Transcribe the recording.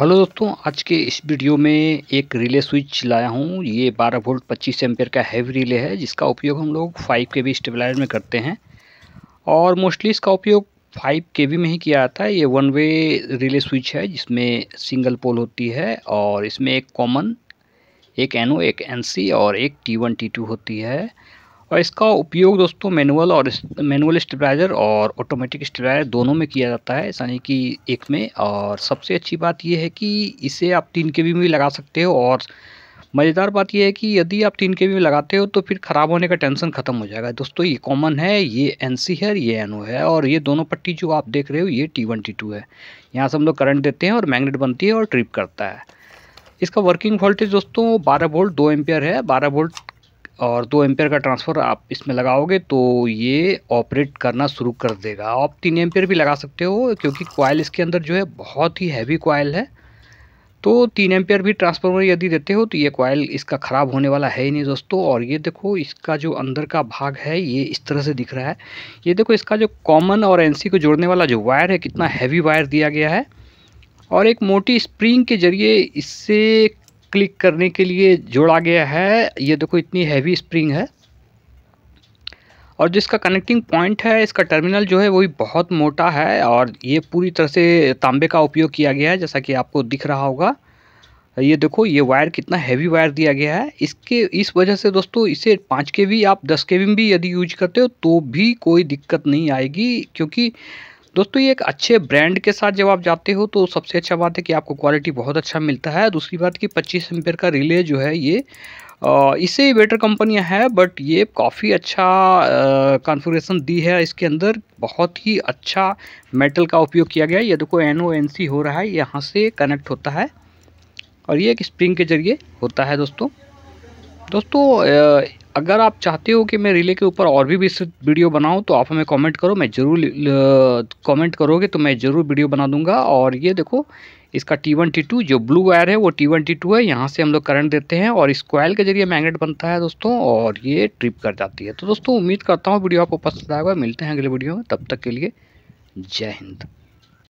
hello दोस्तों आज के इस वीडियो में एक रिले स्विच लाया हूँ ये 12 वोल्ट 25 एम्पेयर का हैवी रिले है जिसका उपयोग हम लोग 5 के वी स्टेबलाइजर में करते हैं और मोस्टली इसका उपयोग 5 के वी में ही किया जाता है ये वन वे रिले स्विच है जिसमें सिंगल पोल होती है और इसमें एक कॉमन एक एनओ एक एनसी और एक टी वन टी टू होती है और इसका उपयोग दोस्तों मैनुअल और मैनुअल स्टेबलाइज़र और ऑटोमेटिक स्टेबलाइज़र दोनों में किया जाता है यानी कि एक में और सबसे अच्छी बात यह है कि इसे आप तीन के बी में भी लगा सकते हो और मज़ेदार बात यह है कि यदि आप तीन के बी में लगाते हो तो फिर ख़राब होने का टेंशन ख़त्म हो जाएगा दोस्तों ये कॉमन है ये एन सी है ये एन ओ है और ये दोनों पट्टी जो आप देख रहे हो ये टी वन टी टू है यहाँ से हम लोग करंट देते हैं और मैग्नेट बनती है और ट्रिप करता है इसका वर्किंग वोल्टेज दोस्तों 12 वोल्ट 2 एम्पियर है 12 वोल्ट और दो एम्पेयर का ट्रांसफ़र आप इसमें लगाओगे तो ये ऑपरेट करना शुरू कर देगा आप तीन एम्पेयर भी लगा सकते हो क्योंकि कॉयल इसके अंदर जो है बहुत ही हैवी कॉयल है तो तीन एम्पेयर भी ट्रांसफार्मर यदि देते हो तो ये कॉयल इसका ख़राब होने वाला है ही नहीं दोस्तों और ये देखो इसका जो अंदर का भाग है ये इस तरह से दिख रहा है ये देखो इसका जो कॉमन और एनसी को जोड़ने वाला जो वायर है कितना हैवी वायर दिया गया है और एक मोटी स्प्रिंग के जरिए इससे क्लिक करने के लिए जोड़ा गया है ये देखो इतनी हैवी स्प्रिंग है और जिसका कनेक्टिंग पॉइंट है इसका टर्मिनल जो है वो भी बहुत मोटा है और ये पूरी तरह से तांबे का उपयोग किया गया है जैसा कि आपको दिख रहा होगा ये देखो ये वायर कितना हैवी वायर दिया गया है इसके इस वजह से दोस्तों इसे पाँच के भी आप दस के भी यदि यूज करते हो तो भी कोई दिक्कत नहीं आएगी क्योंकि दोस्तों ये एक अच्छे ब्रांड के साथ जब आप जाते हो तो सबसे अच्छा बात है कि आपको क्वालिटी बहुत अच्छा मिलता है दूसरी बात कि पच्चीस एम्पेयर का रिले जो है ये इससे बेटर कंपनियां हैं बट ये काफ़ी अच्छा कॉन्फ़िगरेशन दी है इसके अंदर बहुत ही अच्छा मेटल का उपयोग किया गया है ये देखो एन ओ एन सी हो रहा है यहाँ से कनेक्ट होता है और ये एक स्प्रिंग के ज़रिए होता है दोस्तों दोस्तों अगर आप चाहते हो कि मैं रिले के ऊपर और भी विस्तृत वीडियो बनाऊँ तो आप हमें कमेंट करो मैं ज़रूर कमेंट करोगे तो मैं ज़रूर वीडियो बना दूंगा और ये देखो इसका टी वन टी टू जो ब्लू वायर है वो टी वन टी टू है यहाँ से हम लोग करंट देते हैं और इस कॉयल के जरिए मैग्नेट बनता है दोस्तों और ये ट्रिप कर जाती है तो दोस्तों उम्मीद करता हूँ वीडियो आपको पसंद आएगा मिलते हैं अगले वीडियो में तब तक के लिए जय हिंद